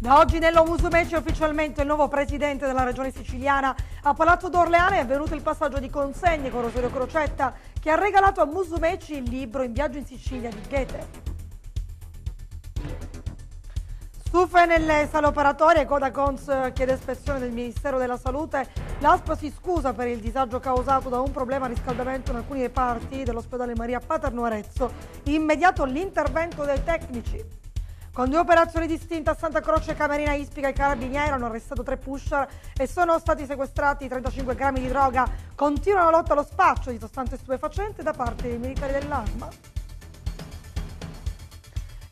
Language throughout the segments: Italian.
Da oggi Nello Musumeci ufficialmente il nuovo presidente della regione siciliana. A Palazzo d'Orleane è avvenuto il passaggio di consegne con Rosario Crocetta che ha regalato a Musumeci il libro In viaggio in Sicilia di Goethe. Stufe nelle sale operatorie, Codacons chiede espressione del Ministero della Salute, l'ASPA si scusa per il disagio causato da un problema di riscaldamento in alcuni reparti dell'ospedale Maria Paterno Arezzo, immediato l'intervento dei tecnici. Con due operazioni distinte a Santa Croce, e Camerina Ispica i Carabinieri hanno arrestato tre pusher e sono stati sequestrati 35 grammi di droga. Continua la lotta allo spaccio di sostanze stupefacenti da parte dei militari dell'arma.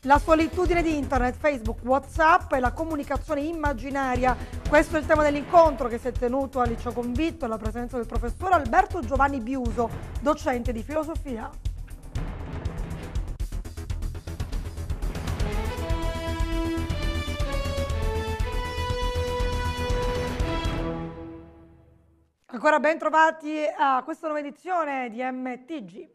La solitudine di internet, Facebook, Whatsapp e la comunicazione immaginaria. Questo è il tema dell'incontro che si è tenuto a Liceo Convitto alla presenza del professore Alberto Giovanni Biuso, docente di filosofia. Ancora ben trovati a questa nuova edizione di MTG.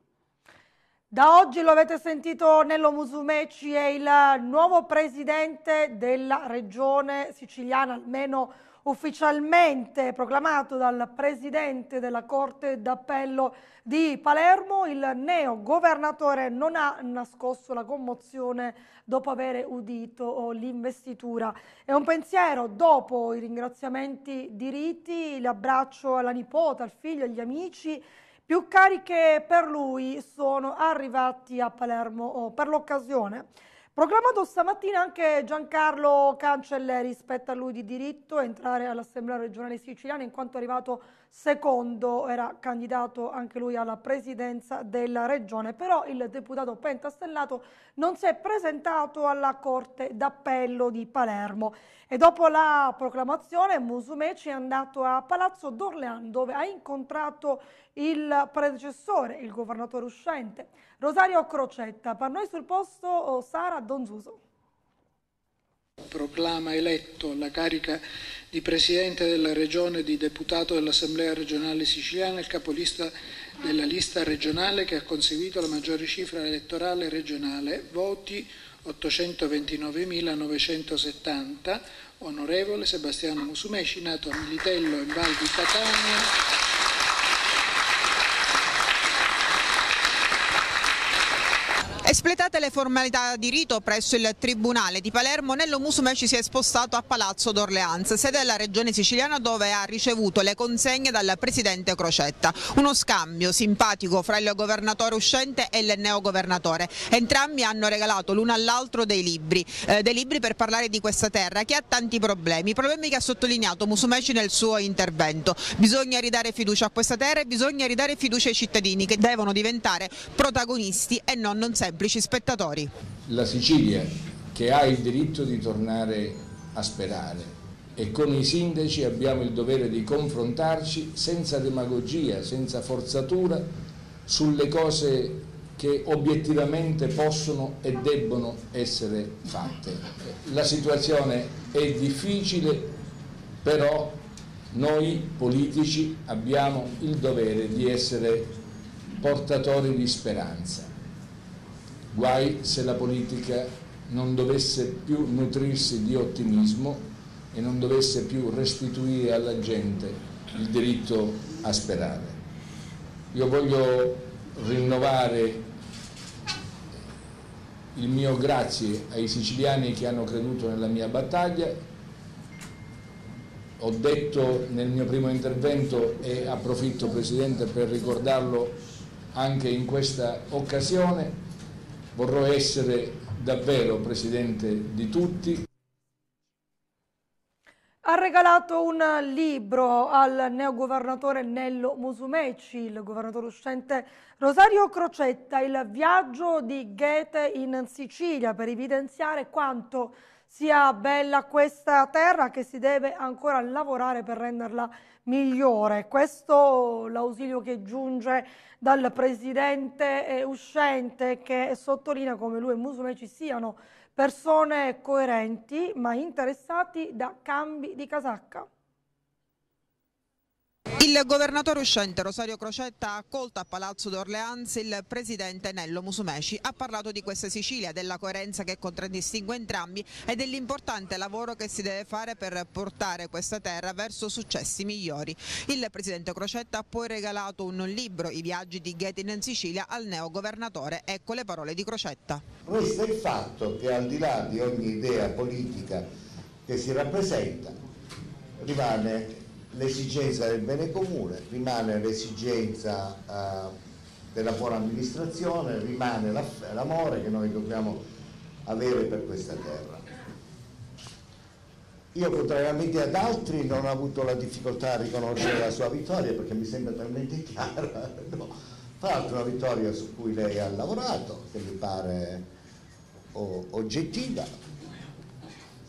Da oggi lo avete sentito Nello Musumeci è il nuovo presidente della regione siciliana, almeno ufficialmente proclamato dal presidente della Corte d'Appello di Palermo, il neo governatore non ha nascosto la commozione dopo aver udito oh, l'investitura. E un pensiero dopo i ringraziamenti diritti, l'abbraccio alla nipote, al figlio, agli amici. Più cari che per lui sono arrivati a Palermo oh, per l'occasione. Proclamato stamattina anche Giancarlo Cancelleri, spetta a lui di diritto entrare all'Assemblea regionale siciliana in quanto è arrivato secondo era candidato anche lui alla presidenza della regione, però il deputato pentastellato non si è presentato alla Corte d'Appello di Palermo e dopo la proclamazione Musumeci è andato a Palazzo d'Orlean dove ha incontrato il predecessore, il governatore uscente, Rosario Crocetta. Per noi sul posto Sara Donzuso. Proclama eletto la carica di Presidente della Regione e di Deputato dell'Assemblea regionale siciliana il capolista della lista regionale che ha conseguito la maggiore cifra elettorale regionale, voti 829.970, onorevole Sebastiano Musumeci, nato a Militello in Val di Catania. Espletate le formalità di rito presso il Tribunale di Palermo, Nello Musumeci si è spostato a Palazzo d'Orleans, sede della regione siciliana dove ha ricevuto le consegne dal presidente Crocetta. Uno scambio simpatico fra il governatore uscente e il neogovernatore. Entrambi hanno regalato l'uno all'altro dei libri, eh, dei libri per parlare di questa terra che ha tanti problemi, problemi che ha sottolineato Musumeci nel suo intervento. Bisogna ridare fiducia a questa terra e bisogna ridare fiducia ai cittadini che devono diventare protagonisti e non, non sempre semplici spettatori. La Sicilia che ha il diritto di tornare a sperare e con i sindaci abbiamo il dovere di confrontarci senza demagogia, senza forzatura sulle cose che obiettivamente possono e debbono essere fatte. La situazione è difficile, però noi politici abbiamo il dovere di essere portatori di speranza. Guai se la politica non dovesse più nutrirsi di ottimismo e non dovesse più restituire alla gente il diritto a sperare. Io voglio rinnovare il mio grazie ai siciliani che hanno creduto nella mia battaglia. Ho detto nel mio primo intervento e approfitto Presidente per ricordarlo anche in questa occasione vorrò essere davvero presidente di tutti. Ha regalato un libro al neogovernatore Nello Musumeci, il governatore uscente Rosario Crocetta, il viaggio di Goethe in Sicilia per evidenziare quanto sia bella questa terra che si deve ancora lavorare per renderla migliore. Questo l'ausilio che giunge dal presidente eh, uscente che sottolinea come lui e Musume ci siano persone coerenti ma interessati da cambi di casacca. Il governatore uscente Rosario Crocetta ha accolto a Palazzo d'Orleans il presidente Nello Musumeci. Ha parlato di questa Sicilia, della coerenza che contraddistingue entrambi e dell'importante lavoro che si deve fare per portare questa terra verso successi migliori. Il presidente Crocetta ha poi regalato un libro, I viaggi di Ghetin in Sicilia, al neo governatore. Ecco le parole di Crocetta. Questo è il fatto che al di là di ogni idea politica che si rappresenta rimane l'esigenza del bene comune, rimane l'esigenza eh, della buona amministrazione, rimane l'amore che noi dobbiamo avere per questa terra. Io contrariamente ad altri non ho avuto la difficoltà a riconoscere la sua vittoria perché mi sembra talmente chiara, no? tra l'altro una vittoria su cui lei ha lavorato, che mi pare oggettiva,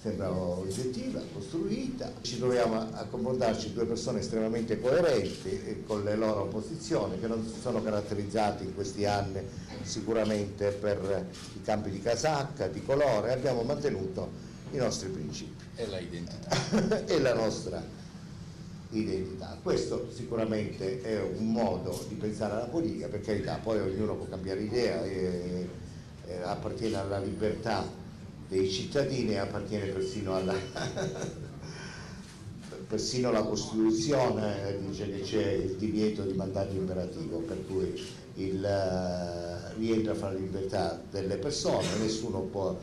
sembrava oggettiva, costruita. Ci troviamo a comportarci due persone estremamente coerenti eh, con le loro posizioni che non si sono caratterizzate in questi anni sicuramente per i campi di casacca, di colore, abbiamo mantenuto i nostri principi. E la identità. e la nostra identità. Questo sicuramente è un modo di pensare alla politica, per carità, poi ognuno può cambiare idea, e, eh, e eh, appartiene alla libertà dei cittadini appartiene persino alla, persino alla Costituzione dice che c'è il divieto di mandato imperativo per cui il, uh, rientra fra le libertà delle persone nessuno può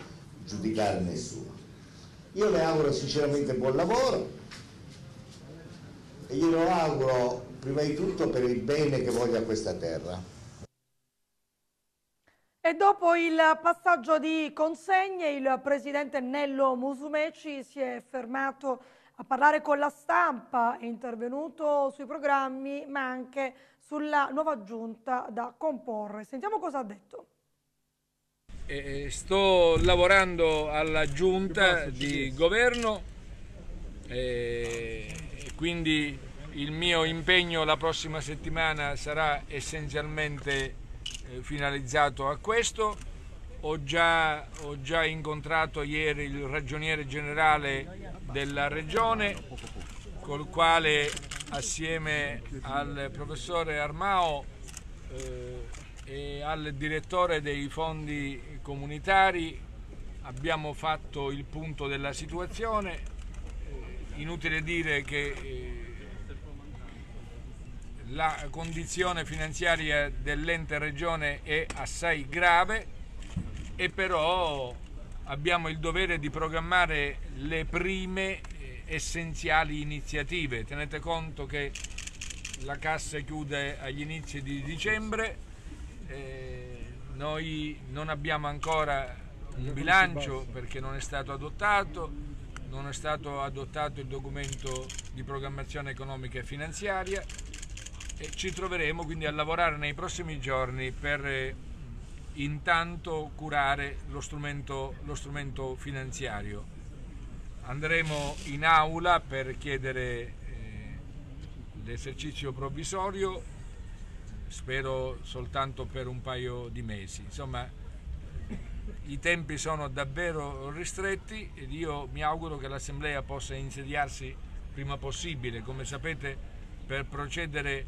giudicare nessuno io le auguro sinceramente buon lavoro e glielo auguro prima di tutto per il bene che voglia questa terra e dopo il passaggio di consegne, il presidente Nello Musumeci si è fermato a parlare con la stampa, è intervenuto sui programmi ma anche sulla nuova giunta da comporre. Sentiamo cosa ha detto. Eh, sto lavorando alla giunta di governo e quindi il mio impegno la prossima settimana sarà essenzialmente eh, finalizzato a questo. Ho già, ho già incontrato ieri il ragioniere generale della regione col quale assieme al professore Armao eh, e al direttore dei fondi comunitari abbiamo fatto il punto della situazione. Eh, inutile dire che eh, la condizione finanziaria dell'ente regione è assai grave e però abbiamo il dovere di programmare le prime eh, essenziali iniziative. Tenete conto che la cassa chiude agli inizi di dicembre, eh, noi non abbiamo ancora un bilancio perché non è stato adottato, non è stato adottato il documento di programmazione economica e finanziaria, ci troveremo quindi a lavorare nei prossimi giorni per eh, intanto curare lo strumento, lo strumento finanziario. Andremo in aula per chiedere eh, l'esercizio provvisorio, spero soltanto per un paio di mesi. Insomma, i tempi sono davvero ristretti ed io mi auguro che l'Assemblea possa insediarsi prima possibile. Come sapete, per procedere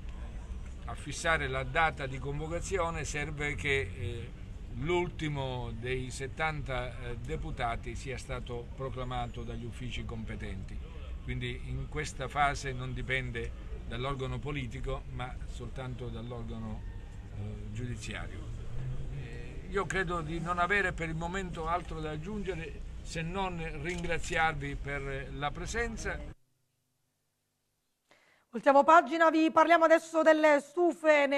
a fissare la data di convocazione serve che eh, l'ultimo dei 70 eh, deputati sia stato proclamato dagli uffici competenti. Quindi in questa fase non dipende dall'organo politico ma soltanto dall'organo eh, giudiziario. Io credo di non avere per il momento altro da aggiungere se non ringraziarvi per la presenza Voltiamo pagina, vi parliamo adesso delle stufe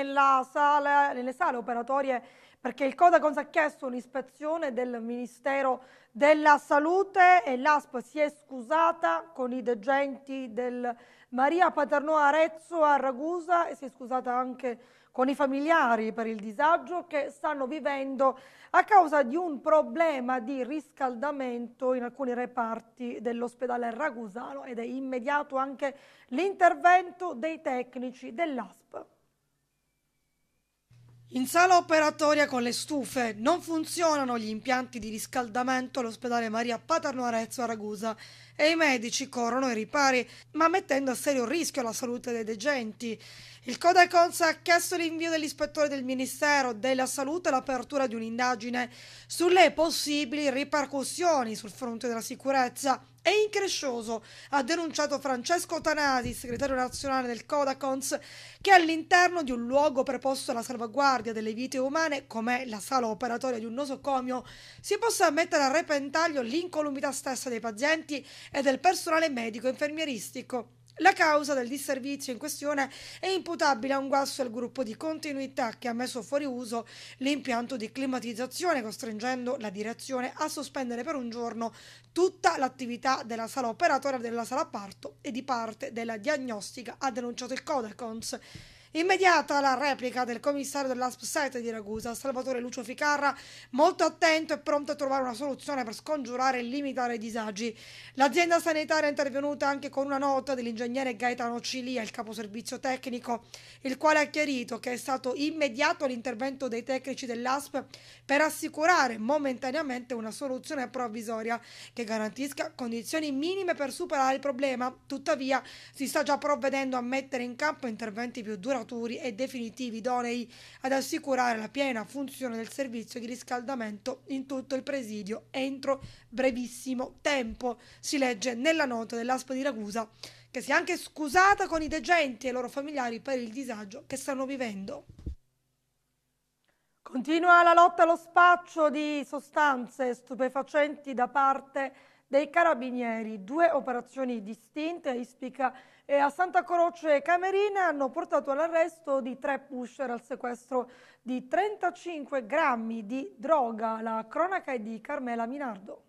sala, nelle sale operatorie perché il Codacons ha chiesto un'ispezione del Ministero della Salute e l'ASP si è scusata con i degenti del Maria Paternò Arezzo a Ragusa e si è scusata anche con i familiari per il disagio che stanno vivendo a causa di un problema di riscaldamento in alcuni reparti dell'ospedale Ragusano ed è immediato anche l'intervento dei tecnici dell'ASP. In sala operatoria con le stufe non funzionano gli impianti di riscaldamento all'ospedale Maria Paterno Arezzo a Ragusa e i medici corrono ai ripari, ma mettendo a serio rischio la salute dei degenti. Il Codacons ha chiesto l'invio dell'ispettore del Ministero della Salute all'apertura di un'indagine sulle possibili ripercussioni sul fronte della sicurezza. È increscioso, ha denunciato Francesco Tanasi, segretario nazionale del Codacons, che all'interno di un luogo preposto alla salvaguardia delle vite umane, come la sala operatoria di un nosocomio, si possa mettere a repentaglio l'incolumità stessa dei pazienti e del personale medico infermieristico. La causa del disservizio in questione è imputabile a un guasto al gruppo di continuità che ha messo fuori uso l'impianto di climatizzazione, costringendo la direzione a sospendere per un giorno tutta l'attività della sala operatoria della sala parto e di parte della diagnostica, ha denunciato il Codacons. Immediata la replica del commissario dell'ASP 7 di Ragusa, Salvatore Lucio Ficarra, molto attento e pronto a trovare una soluzione per scongiurare e limitare i disagi. L'azienda sanitaria è intervenuta anche con una nota dell'ingegnere Gaetano Cilia, il caposervizio tecnico, il quale ha chiarito che è stato immediato l'intervento dei tecnici dell'ASP per assicurare momentaneamente una soluzione provvisoria che garantisca condizioni minime per superare il problema. Tuttavia si sta già provvedendo a mettere in campo interventi più duraturi duraturi e definitivi idonei ad assicurare la piena funzione del servizio di riscaldamento in tutto il presidio entro brevissimo tempo, si legge nella nota dell'ASPA di Ragusa, che si è anche scusata con i degenti e i loro familiari per il disagio che stanno vivendo. Continua la lotta allo spaccio di sostanze stupefacenti da parte dei carabinieri, due operazioni distinte, ispica e a Santa Croce e Camerina hanno portato all'arresto di tre pusher al sequestro di 35 grammi di droga. La cronaca è di Carmela Minardo.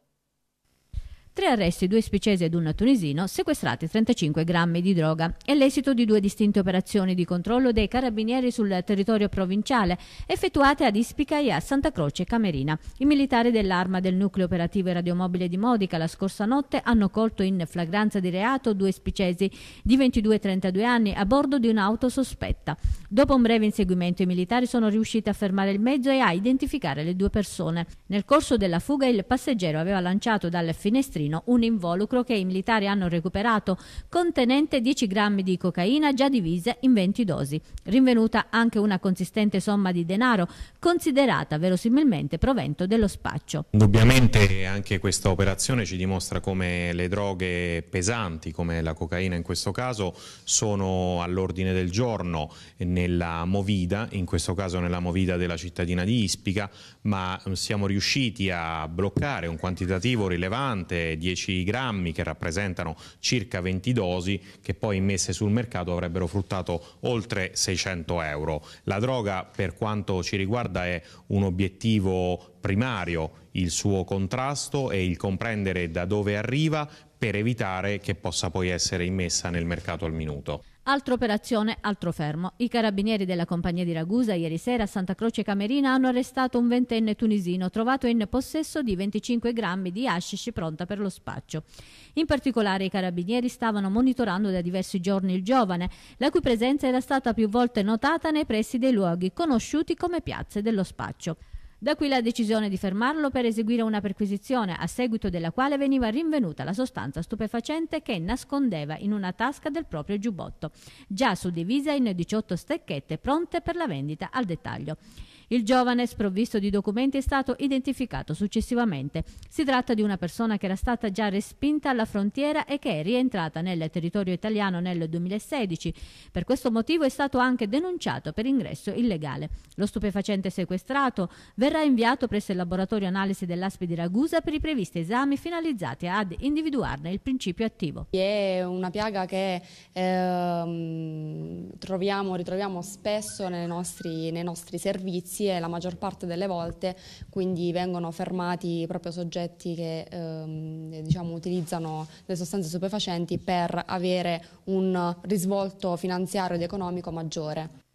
Tre arresti, due speciesi ed un tunisino, sequestrati 35 grammi di droga. È l'esito di due distinte operazioni di controllo dei carabinieri sul territorio provinciale, effettuate ad Ispica e a Santa Croce Camerina. I militari dell'arma del nucleo operativo e radiomobile di Modica la scorsa notte hanno colto in flagranza di reato due spicesi di 22 e 32 anni a bordo di un'auto sospetta. Dopo un breve inseguimento i militari sono riusciti a fermare il mezzo e a identificare le due persone. Nel corso della fuga il passeggero aveva lanciato dal finestrino Torino, un involucro che i militari hanno recuperato contenente 10 grammi di cocaina già divise in 20 dosi. Rinvenuta anche una consistente somma di denaro considerata verosimilmente provento dello spaccio. Indubbiamente anche questa operazione ci dimostra come le droghe pesanti, come la cocaina in questo caso, sono all'ordine del giorno nella movida, in questo caso nella movida della cittadina di Ispica, ma siamo riusciti a bloccare un quantitativo rilevante 10 grammi che rappresentano circa 20 dosi che poi messe sul mercato avrebbero fruttato oltre 600 euro. La droga per quanto ci riguarda è un obiettivo primario il suo contrasto e il comprendere da dove arriva per evitare che possa poi essere immessa nel mercato al minuto. Altra operazione, altro fermo. I carabinieri della compagnia di Ragusa ieri sera a Santa Croce Camerina hanno arrestato un ventenne tunisino trovato in possesso di 25 grammi di hashish pronta per lo spaccio. In particolare i carabinieri stavano monitorando da diversi giorni il giovane, la cui presenza era stata più volte notata nei pressi dei luoghi conosciuti come piazze dello spaccio. Da qui la decisione di fermarlo per eseguire una perquisizione, a seguito della quale veniva rinvenuta la sostanza stupefacente che nascondeva in una tasca del proprio giubbotto, già suddivisa in 18 stecchette pronte per la vendita al dettaglio. Il giovane, sprovvisto di documenti, è stato identificato successivamente. Si tratta di una persona che era stata già respinta alla frontiera e che è rientrata nel territorio italiano nel 2016. Per questo motivo è stato anche denunciato per ingresso illegale. Lo stupefacente sequestrato verrà inviato presso il laboratorio analisi dell'ASPI di Ragusa per i previsti esami finalizzati ad individuarne il principio attivo. È una piaga che eh, troviamo, ritroviamo spesso nei nostri, nei nostri servizi pulizie la maggior parte delle volte, quindi vengono fermati proprio soggetti che ehm, diciamo, utilizzano le sostanze stupefacenti per avere un risvolto finanziario ed economico maggiore.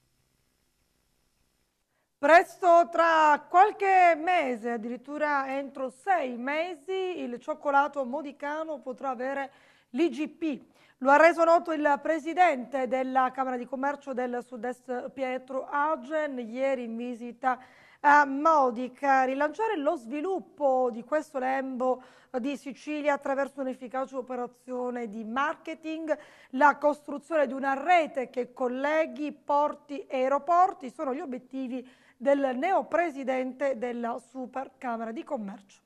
Presto tra qualche mese, addirittura entro sei mesi, il cioccolato modicano potrà avere l'IGP, lo ha reso noto il presidente della Camera di Commercio del Sud-Est Pietro Agen ieri in visita a Modica. Rilanciare lo sviluppo di questo lembo di Sicilia attraverso un'efficace operazione di marketing, la costruzione di una rete che colleghi porti e aeroporti sono gli obiettivi del neopresidente della Super Camera di Commercio.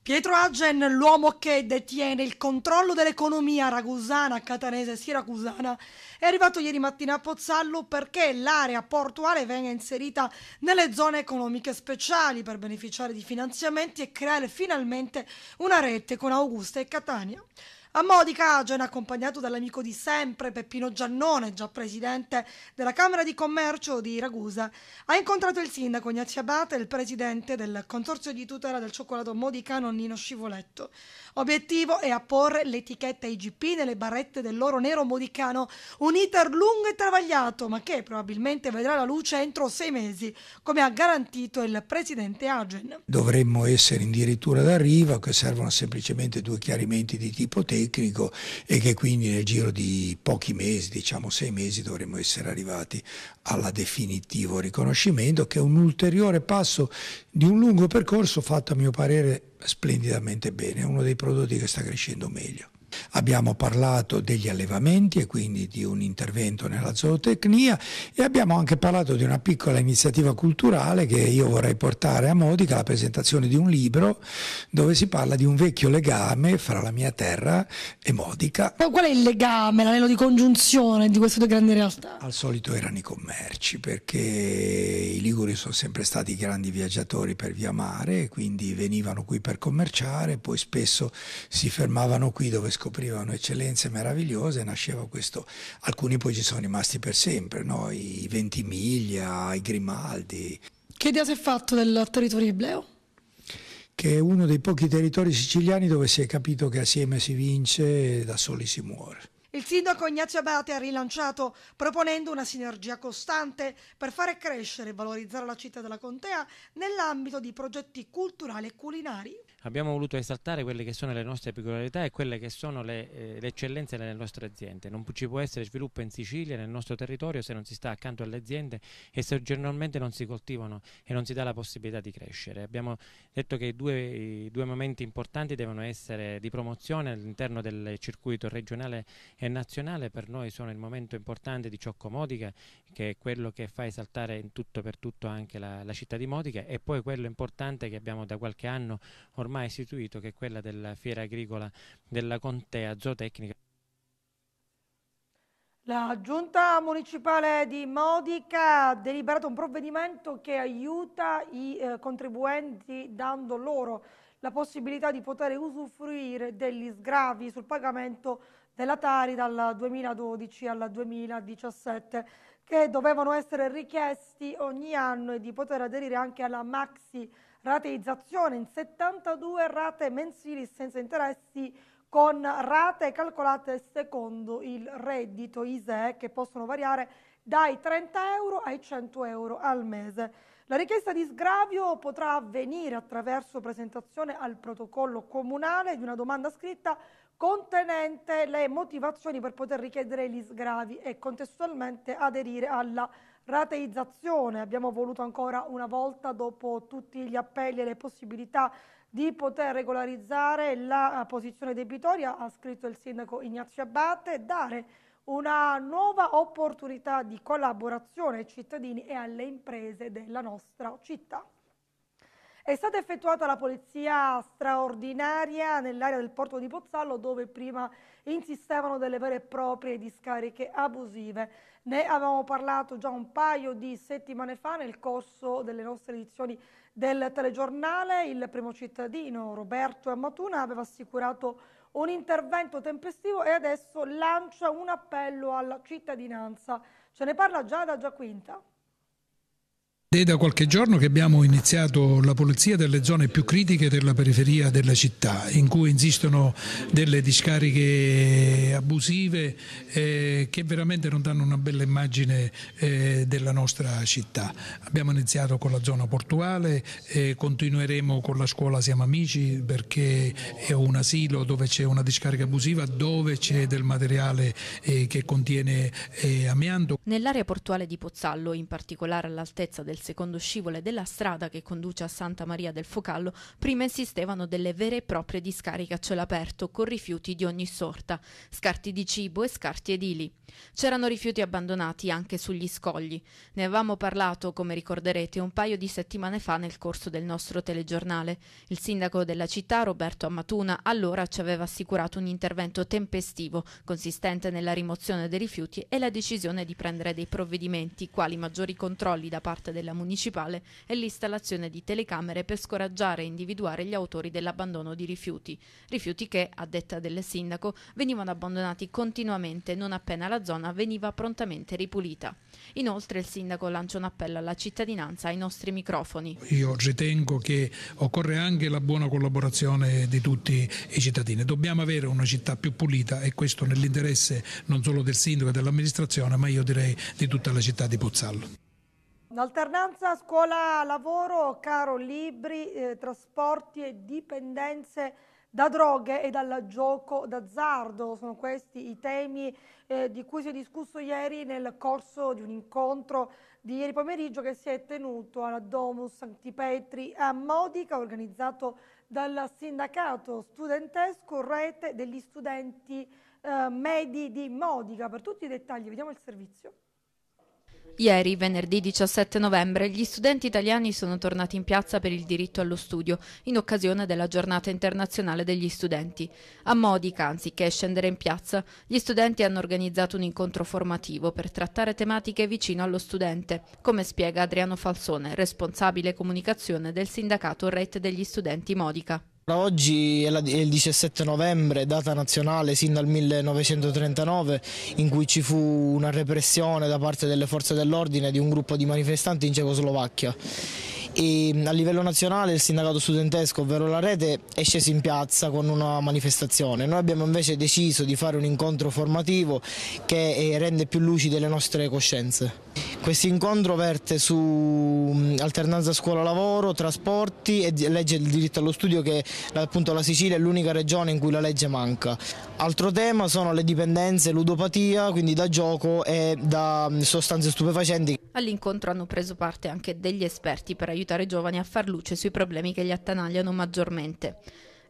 Pietro Agen, l'uomo che detiene il controllo dell'economia ragusana, catanese e siracusana, è arrivato ieri mattina a Pozzallo perché l'area portuale venga inserita nelle zone economiche speciali per beneficiare di finanziamenti e creare finalmente una rete con Augusta e Catania. A Modica, Agen, accompagnato dall'amico di sempre Peppino Giannone, già presidente della Camera di Commercio di Ragusa, ha incontrato il sindaco Ignazio Abate e il presidente del Consorzio di tutela del cioccolato modicano Nino Scivoletto. Obiettivo è apporre l'etichetta IGP nelle barrette dell'oro nero modicano, un iter lungo e travagliato, ma che probabilmente vedrà la luce entro sei mesi, come ha garantito il presidente Agen. Dovremmo essere addirittura d'arrivo, che servono semplicemente due chiarimenti di tipo tecnico tecnico e che quindi nel giro di pochi mesi, diciamo sei mesi, dovremmo essere arrivati al definitivo riconoscimento, che è un ulteriore passo di un lungo percorso fatto a mio parere splendidamente bene, è uno dei prodotti che sta crescendo meglio. Abbiamo parlato degli allevamenti e quindi di un intervento nella zootecnia e abbiamo anche parlato di una piccola iniziativa culturale che io vorrei portare a Modica, la presentazione di un libro dove si parla di un vecchio legame fra la mia terra e Modica. Ma qual è il legame, l'anello di congiunzione di queste due grandi realtà? Al solito erano i commerci perché i Liguri sono sempre stati grandi viaggiatori per via mare, quindi venivano qui per commerciare, poi spesso si fermavano qui dove scoprivano scoprivano eccellenze meravigliose, nasceva questo, alcuni poi ci sono rimasti per sempre, no? i Ventimiglia, i Grimaldi. Che idea si è fatto del territorio ibleo? Che è uno dei pochi territori siciliani dove si è capito che assieme si vince e da soli si muore. Il sindaco Ignazio Abate ha rilanciato proponendo una sinergia costante per fare crescere e valorizzare la città della contea nell'ambito di progetti culturali e culinari abbiamo voluto esaltare quelle che sono le nostre peculiarità e quelle che sono le, eh, le eccellenze delle nostre aziende. Non ci può essere sviluppo in Sicilia, nel nostro territorio, se non si sta accanto alle aziende e se generalmente non si coltivano e non si dà la possibilità di crescere. Abbiamo detto che due, i due momenti importanti devono essere di promozione all'interno del circuito regionale e nazionale, per noi sono il momento importante di Ciocco Modica che è quello che fa esaltare in tutto per tutto anche la, la, città di Modica e poi quello importante che abbiamo da qualche anno ormai istituito che è quella della fiera agricola della contea zootecnica. La giunta municipale di Modica ha deliberato un provvedimento che aiuta i eh, contribuenti dando loro la possibilità di poter usufruire degli sgravi sul pagamento dell'Atari dal 2012 al 2017 che dovevano essere richiesti ogni anno e di poter aderire anche alla maxi rateizzazione in 72 rate mensili senza interessi con rate calcolate secondo il reddito ISEE che possono variare dai 30 euro ai 100 euro al mese. La richiesta di sgravio potrà avvenire attraverso presentazione al protocollo comunale di una domanda scritta contenente le motivazioni per poter richiedere gli sgravi e contestualmente aderire alla rateizzazione. Abbiamo voluto ancora una volta, dopo tutti gli appelli e le possibilità di poter regolarizzare la posizione debitoria, ha scritto il sindaco Ignazio Abate, dare una nuova opportunità di collaborazione ai cittadini e alle imprese della nostra città. È stata effettuata la polizia straordinaria nell'area del porto di Pozzallo dove prima insistevano delle vere e proprie discariche abusive. Ne avevamo parlato già un paio di settimane fa nel corso delle nostre edizioni del telegiornale. Il primo cittadino Roberto Ammatuna aveva assicurato un intervento tempestivo e adesso lancia un appello alla cittadinanza. Ce ne parla già da Giaquinta. È da qualche giorno che abbiamo iniziato la polizia delle zone più critiche della periferia della città, in cui insistono delle discariche abusive eh, che veramente non danno una bella immagine eh, della nostra città. Abbiamo iniziato con la zona portuale, eh, continueremo con la scuola Siamo Amici perché è un asilo dove c'è una discarica abusiva, dove c'è del materiale eh, che contiene eh, amianto. Nell'area portuale di Pozzallo, in particolare all'altezza del del secondo scivole della strada che conduce a Santa Maria del Focallo, prima esistevano delle vere e proprie discariche a cielo aperto con rifiuti di ogni sorta, scarti di cibo e scarti edili. C'erano rifiuti abbandonati anche sugli scogli. Ne avevamo parlato, come ricorderete, un paio di settimane fa nel corso del nostro telegiornale. Il sindaco della città, Roberto Ammatuna, allora ci aveva assicurato un intervento tempestivo, consistente nella rimozione dei rifiuti e la decisione di prendere dei provvedimenti, quali maggiori controlli da parte delle quella municipale e l'installazione di telecamere per scoraggiare e individuare gli autori dell'abbandono di rifiuti, rifiuti che, a detta del sindaco, venivano abbandonati continuamente non appena la zona veniva prontamente ripulita. Inoltre il sindaco lancia un appello alla cittadinanza ai nostri microfoni. Io ritengo che occorre anche la buona collaborazione di tutti i cittadini. Dobbiamo avere una città più pulita e questo nell'interesse non solo del sindaco e dell'amministrazione, ma io direi di tutta la città di Pozzallo. L'alternanza scuola-lavoro, caro libri, eh, trasporti e dipendenze da droghe e dal gioco d'azzardo. Sono questi i temi eh, di cui si è discusso ieri nel corso di un incontro di ieri pomeriggio che si è tenuto alla Domus Antipetri a Modica, organizzato dal sindacato studentesco Rete degli studenti eh, medi di Modica. Per tutti i dettagli vediamo il servizio. Ieri, venerdì 17 novembre, gli studenti italiani sono tornati in piazza per il diritto allo studio, in occasione della giornata internazionale degli studenti. A Modica, anziché scendere in piazza, gli studenti hanno organizzato un incontro formativo per trattare tematiche vicino allo studente, come spiega Adriano Falsone, responsabile comunicazione del sindacato Rete degli studenti Modica. Oggi è, il 17 novembre, data nazionale sin dal 1939, in cui ci fu una repressione da parte delle forze dell'ordine di un gruppo di manifestanti in Cecoslovacchia. E mm, a livello nazionale il sindacato studentesco, ovvero la rete, è sceso in piazza con una manifestazione. Noi abbiamo invece deciso di fare un incontro formativo che eh, rende più lucide le nostre coscienze. Questo incontro verte su mm, alternanza scuola-lavoro, trasporti e legge del diritto allo studio che appunto la Sicilia è l'unica regione in cui la legge manca. Altro tema sono le dipendenze, ludopatia, quindi da gioco e da mm, sostanze stupefacenti. All'incontro hanno preso parte anche degli esperti per aiutare i giovani a far luce sui problemi che li attanagliano maggiormente.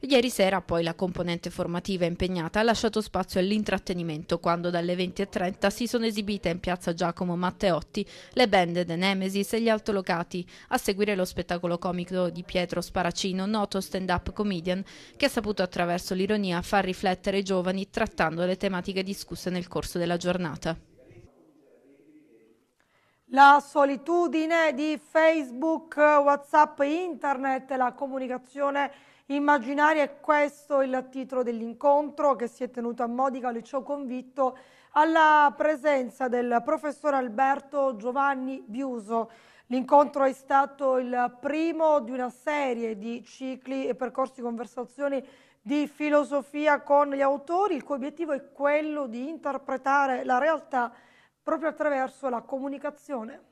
Ieri sera poi la componente formativa impegnata ha lasciato spazio all'intrattenimento quando dalle 20.30 si sono esibite in piazza Giacomo Matteotti le band The Nemesis e gli Altolocati a seguire lo spettacolo comico di Pietro Sparacino, noto stand-up comedian che ha saputo attraverso l'ironia far riflettere i giovani trattando le tematiche discusse nel corso della giornata. La solitudine di Facebook, Whatsapp, Internet, la comunicazione Immaginare è questo il titolo dell'incontro che si è tenuto a Modica le ci ho Convitto alla presenza del professor Alberto Giovanni Biuso. L'incontro è stato il primo di una serie di cicli e percorsi di conversazioni di filosofia con gli autori, il cui obiettivo è quello di interpretare la realtà proprio attraverso la comunicazione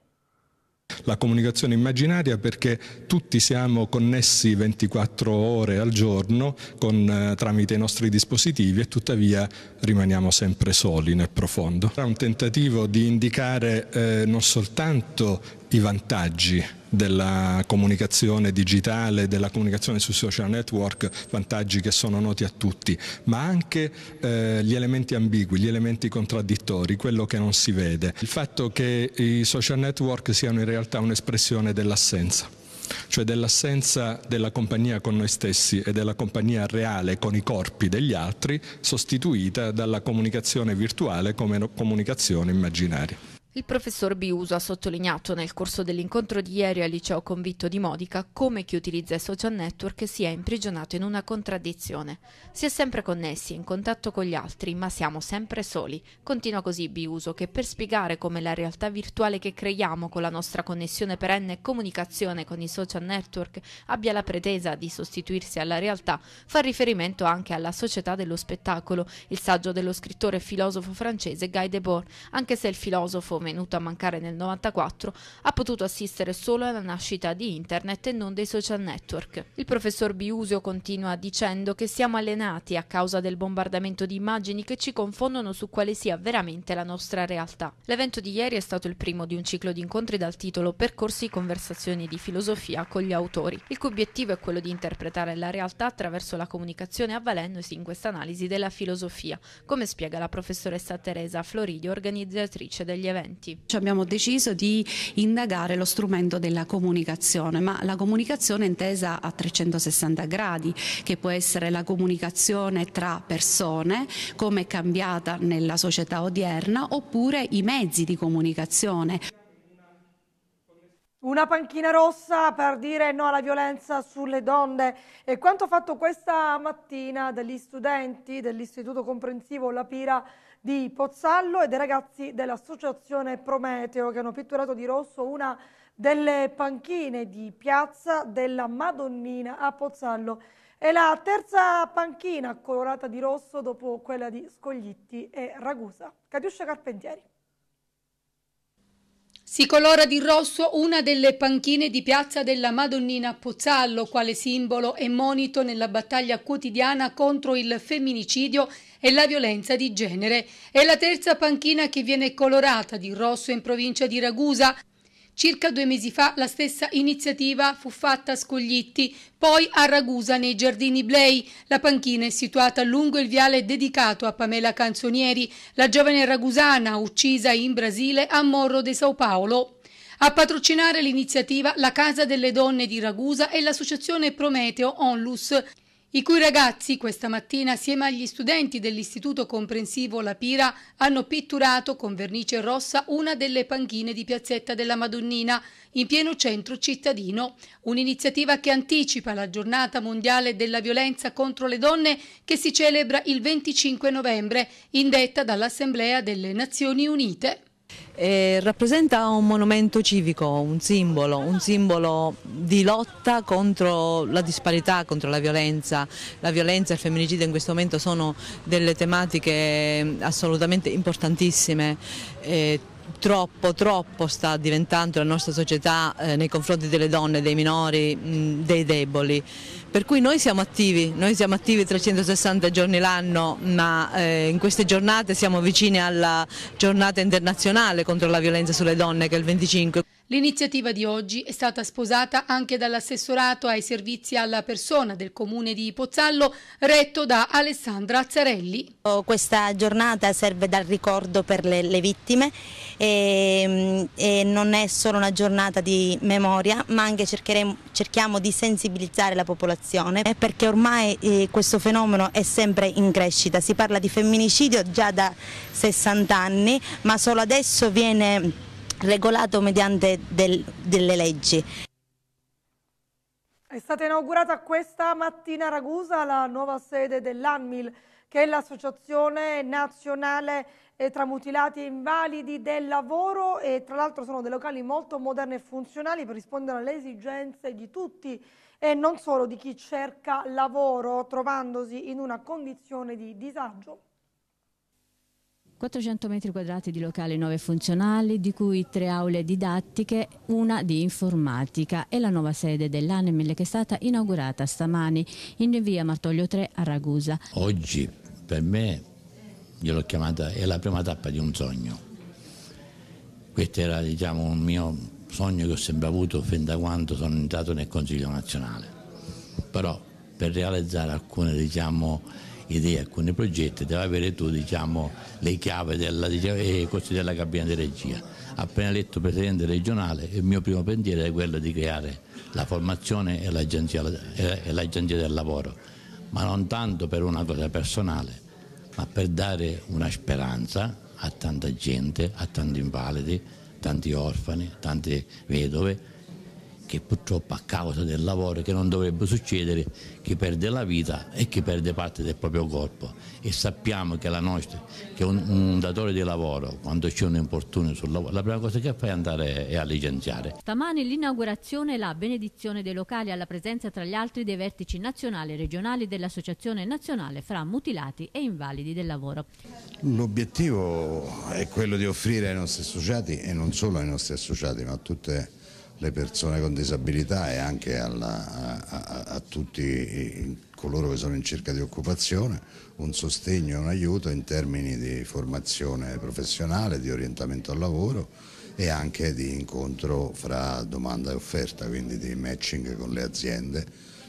la comunicazione immaginaria perché tutti siamo connessi 24 ore al giorno con, eh, tramite i nostri dispositivi e tuttavia rimaniamo sempre soli nel profondo. Era un tentativo di indicare eh, non soltanto i vantaggi della comunicazione digitale, della comunicazione sui social network, vantaggi che sono noti a tutti, ma anche eh, gli elementi ambigui, gli elementi contraddittori, quello che non si vede. Il fatto che i social network siano in realtà un'espressione dell'assenza cioè dell'assenza della compagnia con noi stessi e della compagnia reale con i corpi degli altri, sostituita dalla comunicazione virtuale come comunicazione immaginaria. Il professor Biuso ha sottolineato nel corso dell'incontro di ieri al liceo convitto di Modica come chi utilizza i social network si è imprigionato in una contraddizione. Si è sempre connessi, in contatto con gli altri, ma siamo sempre soli. Continua così Biuso che per spiegare come la realtà virtuale che creiamo con la nostra connessione perenne e comunicazione con i social network abbia la pretesa di sostituirsi alla realtà, fa riferimento anche alla società dello spettacolo, il saggio dello scrittore e filosofo francese Guy Debord, anche se il filosofo venuto a mancare nel 94, ha potuto assistere solo alla nascita di internet e non dei social network. Il professor Biusio continua dicendo che siamo allenati a causa del bombardamento di immagini che ci confondono su quale sia veramente la nostra realtà. L'evento di ieri è stato il primo di un ciclo di incontri dal titolo Percorsi conversazioni di filosofia con gli autori, il cui obiettivo è quello di interpretare la realtà attraverso la comunicazione avvalendosi in questa analisi della filosofia, come spiega la professoressa Teresa Floridi, organizzatrice degli eventi clienti. Ci abbiamo deciso di indagare lo strumento della comunicazione, ma la comunicazione è intesa a 360 gradi, che può essere la comunicazione tra persone, come è cambiata nella società odierna, oppure i mezzi di comunicazione. Una panchina rossa per dire no alla violenza sulle donne. E quanto fatto questa mattina dagli studenti dell'Istituto Comprensivo La Pira di Pozzallo e dei ragazzi dell'associazione Prometeo che hanno pitturato di rosso una delle panchine di piazza della Madonnina a Pozzallo. È la terza panchina colorata di rosso dopo quella di Scoglitti e Ragusa. Catiuscia Carpentieri. Si colora di rosso una delle panchine di Piazza della Madonnina Pozzallo, quale simbolo e monito nella battaglia quotidiana contro il femminicidio e la violenza di genere. È la terza panchina che viene colorata di rosso in provincia di Ragusa, Circa due mesi fa la stessa iniziativa fu fatta a Scoglitti, poi a Ragusa nei giardini Blei. La panchina è situata lungo il viale dedicato a Pamela Canzonieri, la giovane ragusana uccisa in Brasile a Morro de São Paulo. A patrocinare l'iniziativa la Casa delle Donne di Ragusa e l'associazione Prometeo Onlus i cui ragazzi questa mattina assieme agli studenti dell'Istituto Comprensivo La Pira hanno pitturato con vernice rossa una delle panchine di Piazzetta della Madonnina in pieno centro cittadino, un'iniziativa che anticipa la giornata mondiale della violenza contro le donne che si celebra il 25 novembre, indetta dall'Assemblea delle Nazioni Unite. Eh, rappresenta un monumento civico, un simbolo, un simbolo di lotta contro la disparità, contro la violenza. La violenza e il femminicidio in questo momento sono delle tematiche eh, assolutamente importantissime. Eh, troppo, troppo sta diventando la nostra società eh, nei confronti delle donne, dei minori, mh, dei deboli. Per cui noi siamo attivi, noi siamo attivi 360 giorni l'anno, ma eh, in queste giornate siamo vicini alla giornata internazionale contro la violenza sulle donne che è il 25. L'iniziativa di oggi è stata sposata anche dall'assessorato ai servizi alla persona del comune di Pozzallo, retto da Alessandra Azzarelli. Questa giornata serve dal ricordo per le, le vittime e, e, non è solo una giornata di memoria, ma anche cerchiamo di sensibilizzare la popolazione eh, perché ormai eh, questo fenomeno è sempre in crescita. Si parla di femminicidio già da 60 anni, ma solo adesso viene regolato mediante del, delle leggi. È stata inaugurata questa mattina a Ragusa la nuova sede dell'ANMIL, che è l'Associazione Nazionale eh, tra mutilati e Invalidi del Lavoro e tra l'altro sono dei locali molto moderni e funzionali per rispondere alle esigenze di tutti e non solo di chi cerca lavoro trovandosi in una condizione di disagio 400 metri quadrati di locale 9 funzionali, di cui tre aule didattiche, una di informatica e la nuova sede dell'Anemil che è stata inaugurata stamani in via Martoglio 3 a Ragusa. Oggi per me, gliel'ho chiamata, è la prima tappa di un sogno. Questo era diciamo, un mio sogno che ho sempre avuto fin da quando sono entrato nel Consiglio nazionale. Però per realizzare alcune diciamo, idee, alcuni progetti, devi avere tu diciamo, le chiavi della, diciamo, eh, costi della cabina di regia. Appena eletto presidente regionale il mio primo pensiero è quello di creare la formazione e l'agenzia, eh, e l'agenzia del lavoro, ma non tanto per una cosa personale, ma per dare una speranza a tanta gente, a tanti invalidi, tanti orfani, tante vedove che purtroppo a causa del lavoro che non dovrebbe succedere chi perde la vita e chi perde parte del proprio corpo e sappiamo che, nostra, che un, un, datore di lavoro quando c'è un infortunio sul lavoro la prima cosa che fa è andare è a licenziare. Stamane l'inaugurazione e la benedizione dei locali alla presenza tra gli altri dei vertici nazionali e regionali dell'Associazione Nazionale fra Mutilati e Invalidi del Lavoro. L'obiettivo è quello di offrire ai nostri associati e non solo ai nostri associati ma a tutte le le persone con disabilità e anche alla, a, a, a, tutti coloro che sono in cerca di occupazione un sostegno e un aiuto in termini di formazione professionale, di orientamento al lavoro e anche di incontro fra domanda e offerta, quindi di matching con le aziende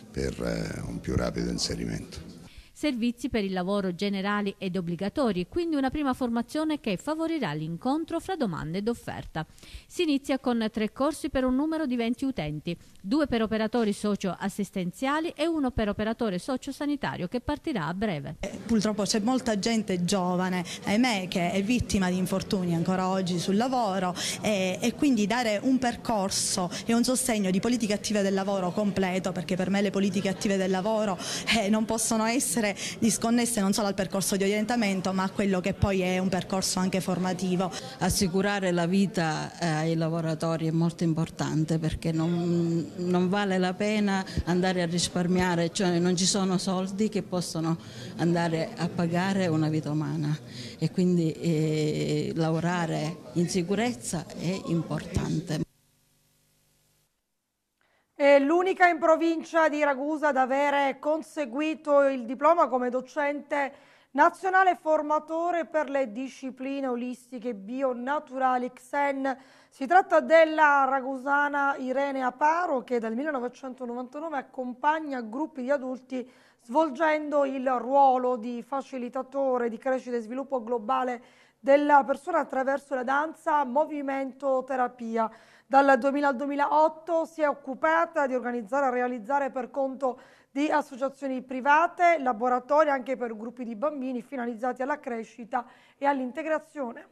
per eh, un più rapido inserimento servizi per il lavoro generali ed obbligatori, quindi una prima formazione che favorirà l'incontro fra domanda ed offerta. Si inizia con tre corsi per un numero di 20 utenti, due per operatori socio-assistenziali e uno per operatore socio-sanitario che partirà a breve. Eh, purtroppo c'è molta gente giovane, ahimè, che è vittima di infortuni ancora oggi sul lavoro e, e quindi dare un percorso e un sostegno di politiche attive del lavoro completo, perché per me le politiche attive del lavoro eh, non possono essere essere disconnesse non solo al percorso di orientamento ma a quello che poi è un percorso anche formativo. Assicurare la vita eh, ai lavoratori è molto importante perché non, non vale la pena andare a risparmiare, cioè non ci sono soldi che possono andare a pagare una vita umana e quindi eh, lavorare in sicurezza è importante è l'unica in provincia di Ragusa ad avere conseguito il diploma come docente nazionale formatore per le discipline olistiche bionaturali XEN. Si tratta della ragusana Irene Aparo che dal 1999 accompagna gruppi di adulti svolgendo il ruolo di facilitatore di crescita e sviluppo globale della persona attraverso la danza, movimento, terapia. Dal 2000 al 2008 si è occupata di organizzare e realizzare per conto di associazioni private laboratori anche per gruppi di bambini finalizzati alla crescita e all'integrazione.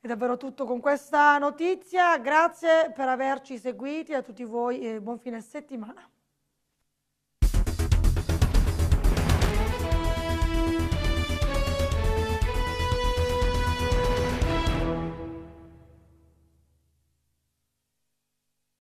È davvero tutto con questa notizia, grazie per averci seguiti a tutti voi e buon fine settimana.